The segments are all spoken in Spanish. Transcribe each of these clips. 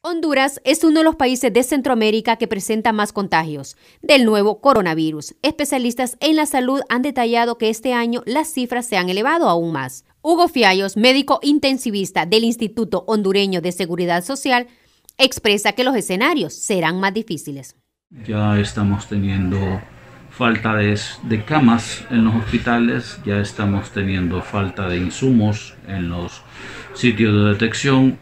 Honduras es uno de los países de Centroamérica que presenta más contagios del nuevo coronavirus. Especialistas en la salud han detallado que este año las cifras se han elevado aún más. Hugo Fiallos, médico intensivista del Instituto Hondureño de Seguridad Social, expresa que los escenarios serán más difíciles. Ya estamos teniendo falta de, camas en los hospitales, ya estamos teniendo falta de insumos en los sitios de detección,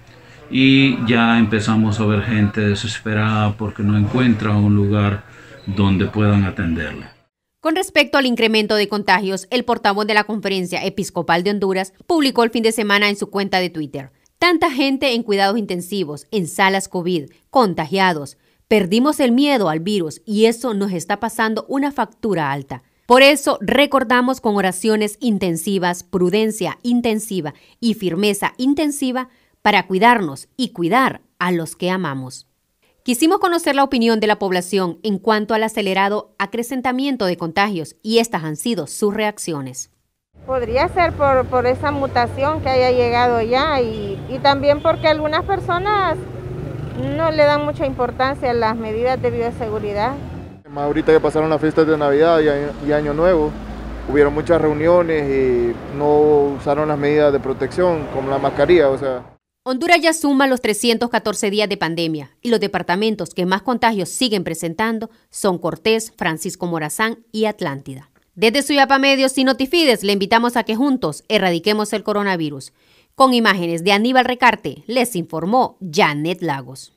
y ya empezamos a ver gente desesperada porque no encuentra un lugar donde puedan atenderla. Con respecto al incremento de contagios, el portavoz de la Conferencia Episcopal de Honduras publicó el fin de semana en su cuenta de Twitter. Tanta gente en cuidados intensivos, en salas COVID, contagiados. Perdimos el miedo al virus y eso nos está pasando una factura alta. Por eso recordamos con oraciones intensivas, prudencia intensiva y firmeza intensiva para cuidarnos y cuidar a los que amamos. Quisimos conocer la opinión de la población en cuanto al acelerado acrecentamiento de contagios y estas han sido sus reacciones. Podría ser por, esa mutación que haya llegado ya y, también porque algunas personas no le dan mucha importancia a las medidas de bioseguridad. Más ahorita que pasaron las fiestas de Navidad y año, Nuevo, hubieron muchas reuniones y no usaron las medidas de protección como la mascarilla, o sea. Honduras ya suma los 314 días de pandemia y los departamentos que más contagios siguen presentando son Cortés, Francisco Morazán y Atlántida. Desde Suyapa Medios y Notifides le invitamos a que juntos erradiquemos el coronavirus. Con imágenes de Aníbal Recarte, les informó Janet Lagos.